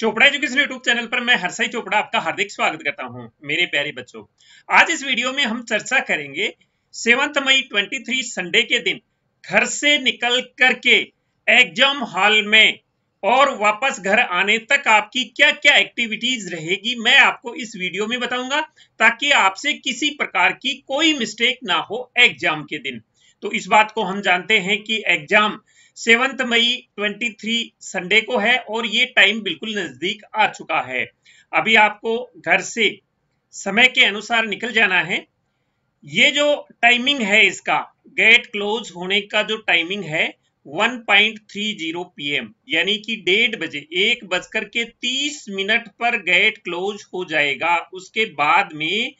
Chopra education YouTube channel पर मैं हरसाई चोपड़ा आपका हार्दिक स्वागत करता हूं मेरे प्यारे बच्चों आज इस वीडियो में हम चर्चा करेंगे सेवंथ मई 23 संडे के दिन घर से निकल करके एग्जाम हॉल में और वापस घर आने तक आपकी क्या क्या एक्टिविटीज रहेगी मैं आपको इस वीडियो में बताऊंगा ताकि आपसे किसी प्रकार की कोई मिस्टेक ना हो एग्जाम के दिन तो इस बात को हम जानते हैं कि एग्जाम सेवंथ मई 23 संडे को है और ये टाइम बिल्कुल नज़दीक आ चुका है अभी आपको घर से समय के अनुसार निकल जाना है ये जो टाइमिंग है इसका गेट क्लोज होने का जो टाइमिंग है 1.30 पीएम यानी कि डेढ़ बजे एक बजकर के तीस मिनट पर गेट क्लोज हो जाएगा उसके बाद में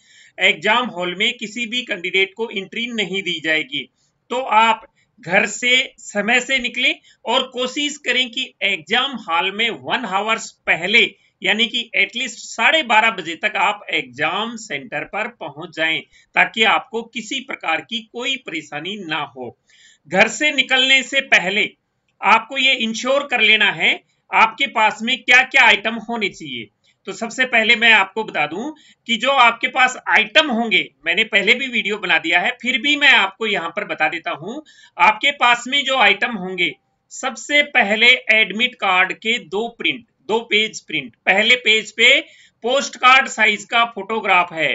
एग्जाम हॉल में किसी भी कैंडिडेट को एंट्री नहीं दी जाएगी तो आप घर से समय से निकले और कोशिश करें कि एग्जाम हॉल में वन हावर्स पहले यानी कि एटलीस्ट साढ़े बारह बजे तक आप एग्जाम सेंटर पर पहुंच जाएं ताकि आपको किसी प्रकार की कोई परेशानी ना हो घर से निकलने से पहले आपको ये इंश्योर कर लेना है आपके पास में क्या क्या आइटम होने चाहिए तो सबसे पहले मैं आपको बता दूं कि जो आपके पास आइटम होंगे मैंने पहले भी वीडियो बना दिया है फिर भी मैं आपको यहां पर बता देता हूं आपके पास में जो आइटम होंगे सबसे पहले एडमिट कार्ड के दो प्रिंट दो पेज प्रिंट पहले पेज पे पोस्ट कार्ड साइज का फोटोग्राफ है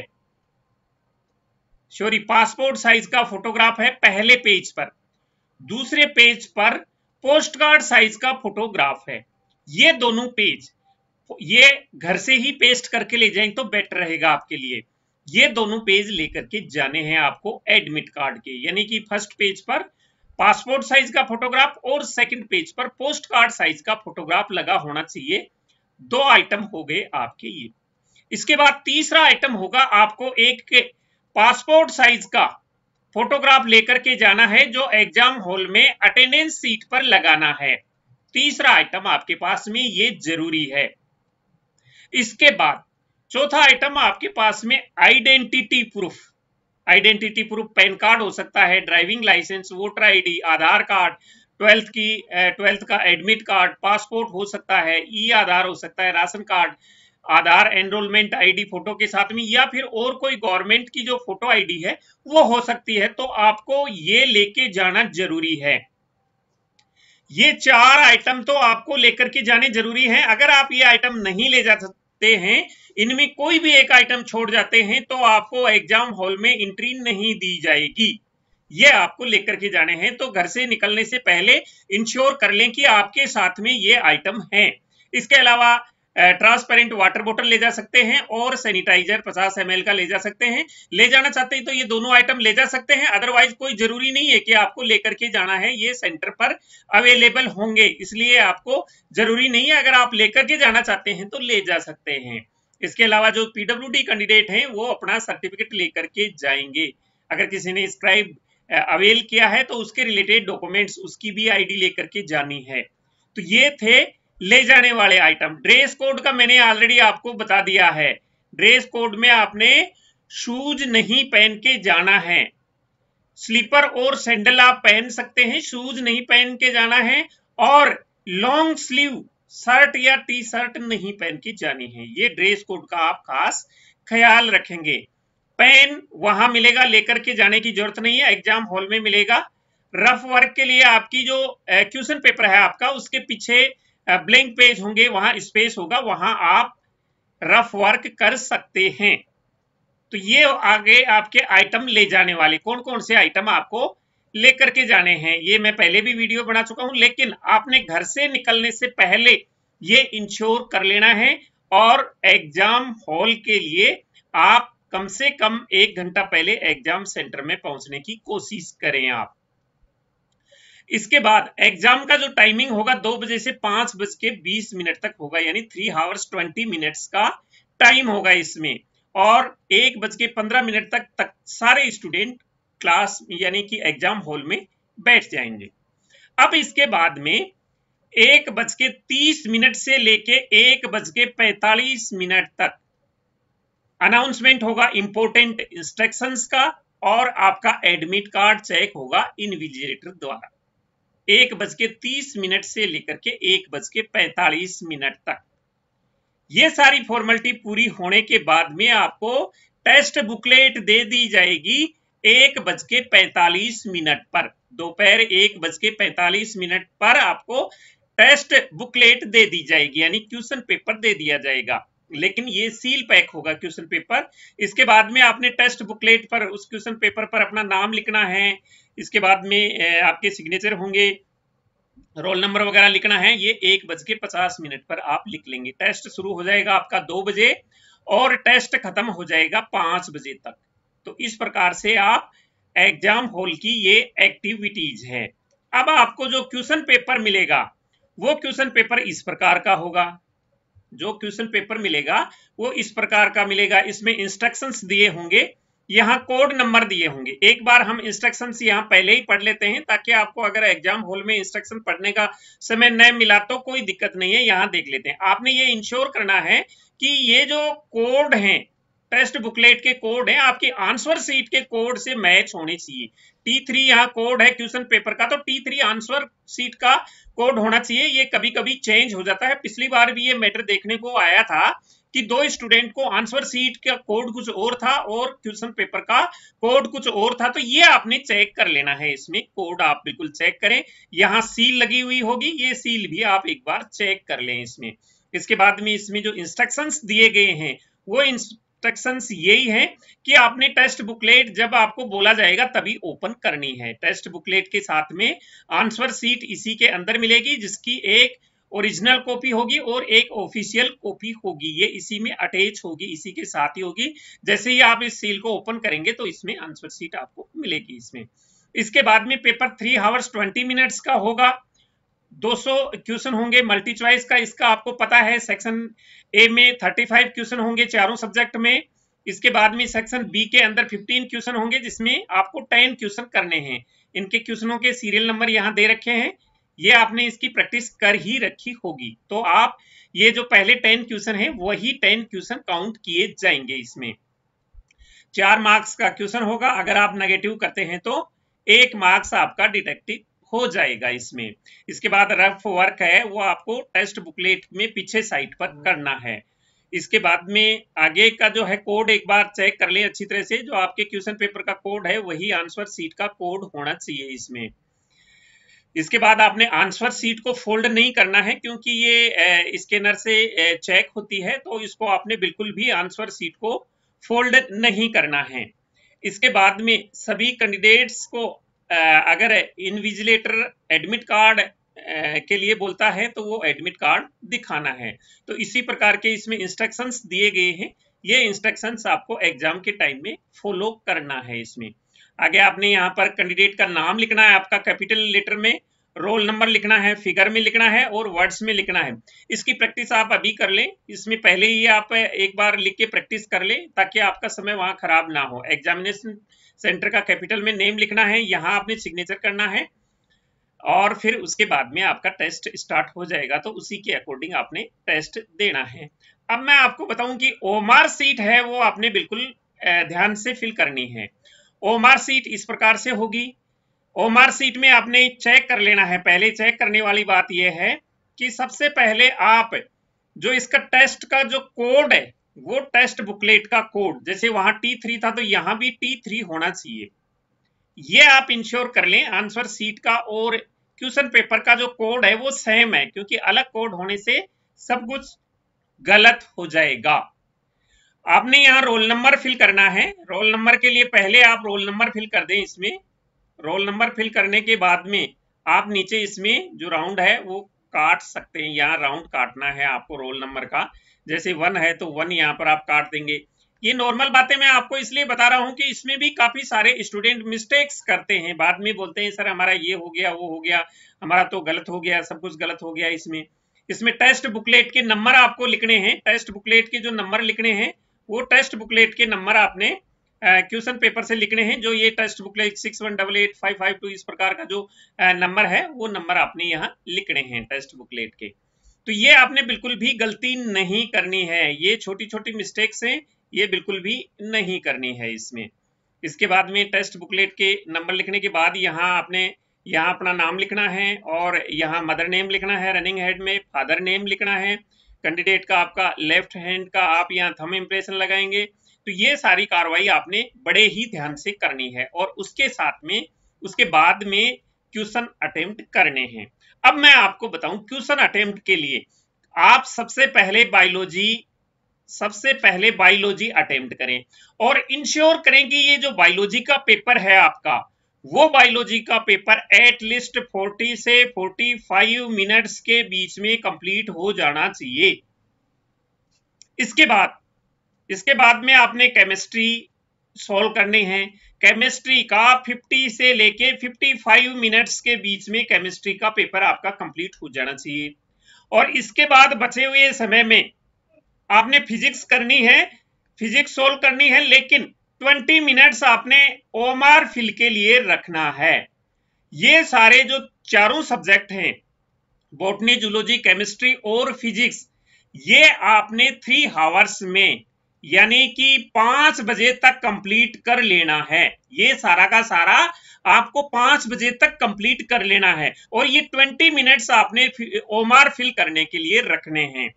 सॉरी पासपोर्ट साइज का फोटोग्राफ है पहले पेज पर दूसरे पेज पर पोस्ट कार्ड साइज का फोटोग्राफ है ये दोनों पेज ये घर से ही पेस्ट करके ले जाएंगे तो बेटर रहेगा आपके लिए ये दोनों पेज लेकर के जाने हैं आपको एडमिट कार्ड के यानी कि फर्स्ट पेज पर पासपोर्ट साइज का फोटोग्राफ और सेकंड पेज पर पोस्ट कार्ड साइज का फोटोग्राफ लगा होना चाहिए दो आइटम हो गए आपके ये इसके बाद तीसरा आइटम होगा आपको एक पासपोर्ट साइज का फोटोग्राफ लेकर के जाना है जो एग्जाम हॉल में अटेंडेंस सीट पर लगाना है तीसरा आइटम आपके पास में ये जरूरी है इसके बाद चौथा आइटम आपके पास में identity proof identity proof pan card हो सकता है driving licence voter ID Aadhaar card twelfth की ट्वेल्थ का एडमिट कार्ड पासपोर्ट हो सकता है ई आधार हो सकता है ration card Aadhaar enrolment ID photo के साथ में या फिर और कोई गवर्नमेंट की जो फोटो आईडी है वो हो सकती है तो आपको ये लेके जाना जरूरी है ये चार आइटम तो आपको लेकर के जाने जरूरी है अगर आप ये आइटम नहीं ले जा सकते हैं इनमें कोई भी एक आइटम छोड़ जाते हैं तो आपको एग्जाम हॉल में एंट्री नहीं दी जाएगी ये आपको लेकर के जाने हैं तो घर से निकलने से पहले इंश्योर कर लें कि आपके साथ में ये आइटम है इसके अलावा ट्रांसपेरेंट वाटर बोटल ले जा सकते हैं और सैनिटाइजर 50 एम का ले जा सकते हैं ले जाना चाहते हैं तो ये दोनों आइटम ले जा सकते हैं अदरवाइज कोई जरूरी नहीं है कि आपको लेकर के जाना है ये सेंटर पर अवेलेबल होंगे इसलिए आपको जरूरी नहीं है अगर आप लेकर के जाना चाहते हैं तो ले जा सकते हैं इसके अलावा जो पीडब्ल्यू कैंडिडेट हैं वो अपना सर्टिफिकेट लेकर के जाएंगे अगर किसी ने स्क्राइब अवेल किया है तो उसके रिलेटेड डॉक्यूमेंट्स उसकी भी आईडी लेकर के जानी है तो ये थे ले जाने वाले आइटम ड्रेस कोड का मैंने ऑलरेडी आपको बता दिया है ड्रेस कोड में आपने शूज नहीं पहन के जाना है स्लीपर और सैंडल आप पहन सकते हैं शूज नहीं पहन के जाना है और लॉन्ग स्लीव शर्ट या टी शर्ट नहीं पहन के जानी है ये ड्रेस कोड का आप खास ख्याल रखेंगे पेन वहां मिलेगा लेकर के जाने की जरूरत नहीं है एग्जाम हॉल में मिलेगा रफ वर्क के लिए आपकी जो क्वेश्चन पेपर है आपका उसके पीछे ब्लैंक पेज होंगे वहां स्पेस होगा वहां आप रफ वर्क कर सकते हैं तो ये आगे आपके आइटम ले जाने वाले कौन कौन से आइटम आपको लेकर के जाने हैं ये मैं पहले भी वीडियो बना चुका हूं लेकिन आपने घर से निकलने से पहले ये इंश्योर कर लेना है और एग्जाम हॉल के लिए आप कम से कम एक घंटा पहले एग्जाम सेंटर में पहुंचने की कोशिश करें आप इसके बाद एग्जाम का जो टाइमिंग होगा दो बजे से पांच बज के बीस मिनट तक होगा यानी थ्री हावर्स ट्वेंटी मिनट्स का टाइम होगा इसमें और एक बज के पंद्रह मिनट तक तक सारे स्टूडेंट क्लास यानी कि एग्जाम हॉल में बैठ जाएंगे अब इसके बाद में एक बज के तीस मिनट से लेके एक बज के पैतालीस मिनट तक अनाउंसमेंट होगा इंपोर्टेंट इंस्ट्रक्शंस का और आपका एडमिट कार्ड चेक होगा इनविजिलेटर द्वारा एक बज के तीस मिनट से लेकर के एक बज के पैतालीस मिनट तक ये सारी फॉर्मेलिटी पूरी होने के बाद में आपको टेस्ट बुकलेट दे दी जाएगी एक बज के पैतालीस मिनट पर दोपहर एक बज के पैतालीस मिनट पर आपको टेस्ट बुकलेट दे दी जाएगी यानी क्वेश्चन पेपर दे दिया जाएगा लेकिन ये सील पैक होगा क्वेश्चन पेपर इसके बाद में आपने टेस्ट बुकलेट पर उस क्वेश्चन पेपर पर अपना नाम लिखना है इसके बाद में आपके सिग्नेचर होंगे रोल नंबर वगैरह लिखना है ये एक बज के पचास मिनट पर आप लिख लेंगे टेस्ट शुरू हो जाएगा आपका दो बजे और टेस्ट खत्म हो जाएगा पांच बजे तक तो इस प्रकार से आप एग्जाम हॉल की ये एक्टिविटीज है अब आपको जो क्वेश्चन पेपर मिलेगा वो क्वेश्चन पेपर इस प्रकार का होगा जो क्वेश्चन पेपर मिलेगा वो इस प्रकार का मिलेगा इसमें इंस्ट्रक्शंस दिए होंगे यहाँ कोड नंबर दिए होंगे एक बार हम इंस्ट्रक्शन यहाँ पहले ही पढ़ लेते हैं ताकि आपको अगर एग्जाम हॉल में इंस्ट्रक्शन पढ़ने का समय न मिला तो कोई दिक्कत नहीं है यहाँ देख लेते हैं आपने ये इंश्योर करना है कि ये जो कोड है टेस्ट बुकलेट के कोड है आपके आंसर सीट के कोड से मैच होने चाहिए टी थ्री यहाँ कोड है क्वेश्चन पेपर का तो टी थ्री आंसर सीट का कोड होना चाहिए ये कभी कभी चेंज हो जाता है पिछली बार भी ये मैटर देखने को आया था कि दो स्टूडेंट को आंसर सीट का कोड कुछ और था और क्वेश्चन पेपर का कोड कुछ और था तो ये आपने चेक कर लेना है इसमें कोड आप बिल्कुल चेक करें यहाँ सील लगी हुई होगी ये सील भी आप एक बार चेक कर लें इसमें इसके बाद में इसमें जो इंस्ट्रक्शंस दिए गए हैं वो इंस्ट्रक्शंस यही है कि आपने टेस्ट बुकलेट जब आपको बोला जाएगा तभी ओपन करनी है टेस्ट बुकलेट के साथ में आंसर सीट इसी के अंदर मिलेगी जिसकी एक ओरिजिनल कॉपी होगी और एक ऑफिशियल कॉपी होगी ये इसी में अटैच होगी इसी के साथ ही होगी जैसे ही आप इस सील को ओपन करेंगे तो इसमें आंसर सीट आपको मिलेगी इसमें इसके बाद में paper three hours twenty minutes का होगा 200 क्वेश्चन होंगे मल्टी चॉइस का इसका आपको पता है सेक्शन ए में 35 क्वेश्चन होंगे चारों सब्जेक्ट में इसके बाद में सेक्शन बी के अंदर 15 क्वेश्चन होंगे जिसमें आपको 10 क्वेश्चन करने हैं इनके क्वेश्चनों के सीरियल नंबर यहाँ दे रखे हैं ये आपने इसकी प्रैक्टिस कर ही रखी होगी तो आप ये जो पहले टेन क्वेश्चन है वही टेन क्वेश्चन काउंट किए जाएंगे इसमें चार मार्क्स का क्वेश्चन होगा अगर आप नेगेटिव करते हैं तो एक मार्क्स आपका डिटेक्टिव हो जाएगा इसमें इसके बाद रफ वर्क है वो आपको टेस्ट बुकलेट में पीछे साइड पर हम्म। करना है इसके बाद में आगे का जो है कोड एक बार चेक कर ले अच्छी तरह से जो आपके क्वेश्चन पेपर का कोड है वही आंसर सीट का कोड होना चाहिए इसमें इसके बाद आपने आंसर सीट को फोल्ड नहीं करना है क्योंकि ये स्कैनर से चेक होती है तो इसको आपने बिल्कुल भी आंसर सीट को फोल्ड नहीं करना है इसके बाद में सभी कैंडिडेट्स को अगर इनविजिलेटर एडमिट कार्ड के लिए बोलता है तो वो एडमिट कार्ड दिखाना है तो इसी प्रकार के इसमें इंस्ट्रक्शंस दिए गए हैं ये इंस्ट्रक्शंस आपको एग्जाम के टाइम में फॉलो करना है इसमें आगे आपने यहाँ पर कैंडिडेट का नाम लिखना है आपका कैपिटल लेटर में रोल नंबर लिखना है फिगर में लिखना है और वर्ड्स में लिखना है इसकी प्रैक्टिस आप अभी कर लें इसमें पहले ही आप एक बार लिख के प्रैक्टिस कर लें ताकि आपका समय वहाँ खराब ना हो एग्जामिनेशन सेंटर का कैपिटल में नेम लिखना है यहाँ आपने सिग्नेचर करना है और फिर उसके बाद में आपका टेस्ट स्टार्ट हो जाएगा तो उसी के अकॉर्डिंग आपने टेस्ट देना है अब मैं आपको बताऊं कि ओमार सीट है वो आपने बिल्कुल ध्यान से फिल करनी है ओमार सीट इस प्रकार से होगी ओमार सीट में आपने चेक कर लेना है पहले चेक करने वाली बात यह है कि सबसे पहले आप जो इसका टेस्ट का जो कोड है वो टेस्ट बुकलेट का कोड जैसे वहां टी थ्री था तो यहां भी टी थ्री होना चाहिए ये आप इंश्योर कर लें आंसर सीट का और क्वेश्चन पेपर का जो कोड है वो सेम है क्योंकि अलग कोड होने से सब कुछ गलत हो जाएगा आपने यहाँ रोल नंबर फिल करना है रोल नंबर के लिए पहले आप रोल नंबर फिल कर दें इसमें रोल नंबर फिल करने के बाद में आप नीचे इसमें जो राउंड है वो काट सकते हैं यहाँ राउंड काटना है आपको रोल नंबर का जैसे वन है तो वन यहाँ पर आप काट देंगे ये नॉर्मल बातें मैं आपको इसलिए बता रहा हूँ कि इसमें भी काफी सारे स्टूडेंट मिस्टेक्स करते हैं बाद में बोलते हैं सर हमारा ये हो गया वो हो गया हमारा तो गलत हो गया सब कुछ गलत हो गया इसमें इसमें टेस्ट बुकलेट के नंबर आपको लिखने हैं टेस्ट बुकलेट के जो नंबर लिखने हैं वो टेस्ट बुकलेट के नंबर आपने क्वेश्चन पेपर से लिखने हैं जो ये test booklet six one double eight five five two इस प्रकार का जो नंबर है वो नंबर आपने यहाँ लिखने हैं टेस्ट बुकलेट के तो ये आपने बिल्कुल भी गलती नहीं करनी है ये छोटी छोटी मिस्टेक्स हैं ये बिल्कुल भी नहीं करनी है इसमें इसके बाद में टेस्ट बुकलेट के नंबर लिखने के बाद यहाँ आपने यहाँ अपना नाम लिखना है और यहाँ मदर नेम लिखना है रनिंग हेड में फादर नेम लिखना है कैंडिडेट का आपका लेफ्ट हैंड का आप यहाँ थम इम्प्रेशन लगाएंगे तो ये सारी कार्रवाई आपने बड़े ही ध्यान से करनी है और उसके साथ में उसके बाद में क्वेश्चन अटेम्प्ट करने हैं अब मैं आपको बताऊं क्वेश्चन अटेम्प्ट के लिए आप सबसे पहले बायोलॉजी सबसे पहले बायोलॉजी अटेम्प्ट करें और इंश्योर करें कि ये जो बायोलॉजी का पेपर है आपका वो बायोलॉजी का पेपर एटलीस्ट 40 से 45 मिनट्स के बीच में कंप्लीट हो जाना चाहिए इसके बाद इसके बाद में आपने केमिस्ट्री सॉल्व करने हैं केमिस्ट्री का 50 से लेके 55 मिनट्स के बीच में केमिस्ट्री का पेपर आपका कंप्लीट हो जाना चाहिए और इसके बाद बचे हुए समय में आपने फिजिक्स करनी है फिजिक्स सोल्व करनी है लेकिन ट्वेंटी मिनट्स आपने ओमार फिल के लिए रखना है ये सारे जो चारों सब्जेक्ट हैं बोटनी जूलॉजी केमिस्ट्री और फिजिक्स ये आपने थ्री हावर्स में यानी कि पांच बजे तक कंप्लीट कर लेना है ये सारा का सारा आपको पांच बजे तक कंप्लीट कर लेना है और ये ट्वेंटी मिनट्स आपने ओमार फिल करने के लिए रखने हैं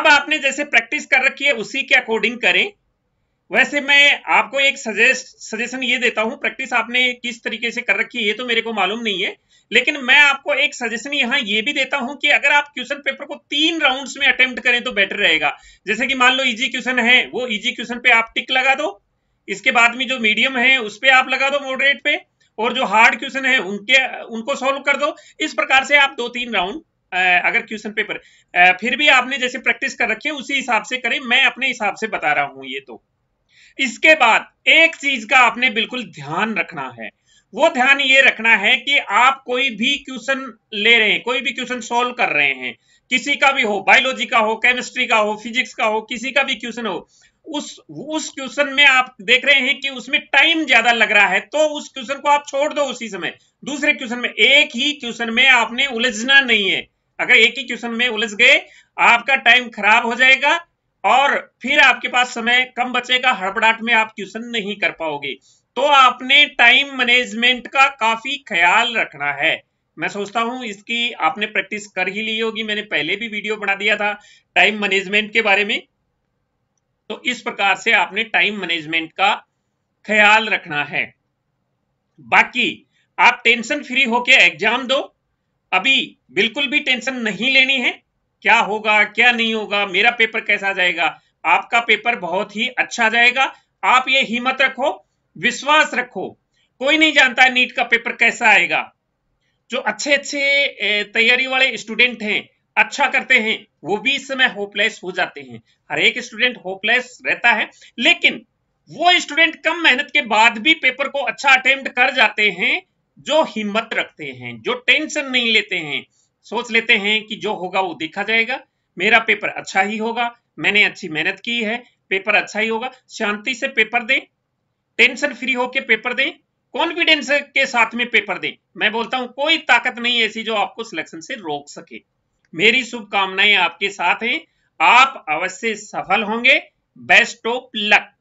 अब आपने जैसे प्रैक्टिस कर रखी है उसी के अकॉर्डिंग करें वैसे मैं आपको एक सजेस्ट सजेशन ये देता हूँ प्रैक्टिस आपने किस तरीके से कर रखी है ये तो मेरे को मालूम नहीं है लेकिन मैं आपको एक सजेशन यहाँ ये भी देता हूँ कि अगर आप क्वेश्चन पेपर को तीन राउंड्स में अटेम्प्ट करें तो बेटर रहेगा जैसे कि मान लो इजी क्वेश्चन है वो इजी क्वेश्चन पे आप टिक लगा दो इसके बाद में जो मीडियम है उस पर आप लगा दो मॉडरेट पे और जो हार्ड क्वेश्चन है उनके उनको सॉल्व कर दो इस प्रकार से आप दो तीन राउंड अगर क्वेश्चन पेपर फिर भी आपने जैसे प्रैक्टिस कर रखी है उसी हिसाब से करें मैं अपने हिसाब से बता रहा हूँ ये तो इसके बाद एक चीज का आपने बिल्कुल ध्यान रखना है वो ध्यान ये रखना है कि आप कोई भी क्वेश्चन ले रहे हैं कोई भी क्वेश्चन सोल्व कर रहे हैं किसी का भी हो बायोलॉजी का हो केमिस्ट्री का हो फिजिक्स का हो किसी का भी क्वेश्चन हो उस उस क्वेश्चन में आप देख रहे हैं कि उसमें टाइम ज्यादा लग रहा है तो उस क्वेश्चन को आप छोड़ दो उसी समय दूसरे क्वेश्चन में एक ही क्वेश्चन में आपने उलझना नहीं है अगर एक ही क्वेश्चन में उलझ गए आपका टाइम खराब हो जाएगा और फिर आपके पास समय कम बचेगा हड़बड़ाहट में आप ट्यूशन नहीं कर पाओगे तो आपने टाइम मैनेजमेंट का काफी ख्याल रखना है मैं सोचता हूं इसकी आपने प्रैक्टिस कर ही ली होगी मैंने पहले भी वीडियो बना दिया था टाइम मैनेजमेंट के बारे में तो इस प्रकार से आपने टाइम मैनेजमेंट का ख्याल रखना है बाकी आप टेंशन फ्री होके एग्जाम दो अभी बिल्कुल भी टेंशन नहीं लेनी है क्या होगा क्या नहीं होगा मेरा पेपर कैसा जाएगा आपका पेपर बहुत ही अच्छा जाएगा आप ये हिम्मत रखो विश्वास रखो कोई नहीं जानता है नीट का पेपर कैसा आएगा जो अच्छे अच्छे तैयारी वाले स्टूडेंट हैं अच्छा करते हैं वो भी इस समय होपलेस हो जाते हैं हर एक स्टूडेंट होपलेस रहता है लेकिन वो स्टूडेंट कम मेहनत के बाद भी पेपर को अच्छा अटेम्प्ट कर जाते हैं जो हिम्मत रखते हैं जो टेंशन नहीं लेते हैं सोच लेते हैं कि जो होगा वो देखा जाएगा मेरा पेपर अच्छा ही होगा मैंने अच्छी मेहनत की है पेपर अच्छा ही होगा शांति से पेपर दें टेंशन फ्री होके पेपर दें कॉन्फिडेंस के साथ में पेपर दें मैं बोलता हूं कोई ताकत नहीं ऐसी जो आपको सिलेक्शन से रोक सके मेरी शुभकामनाएं आपके साथ हैं आप अवश्य सफल होंगे बेस्ट ऑफ लक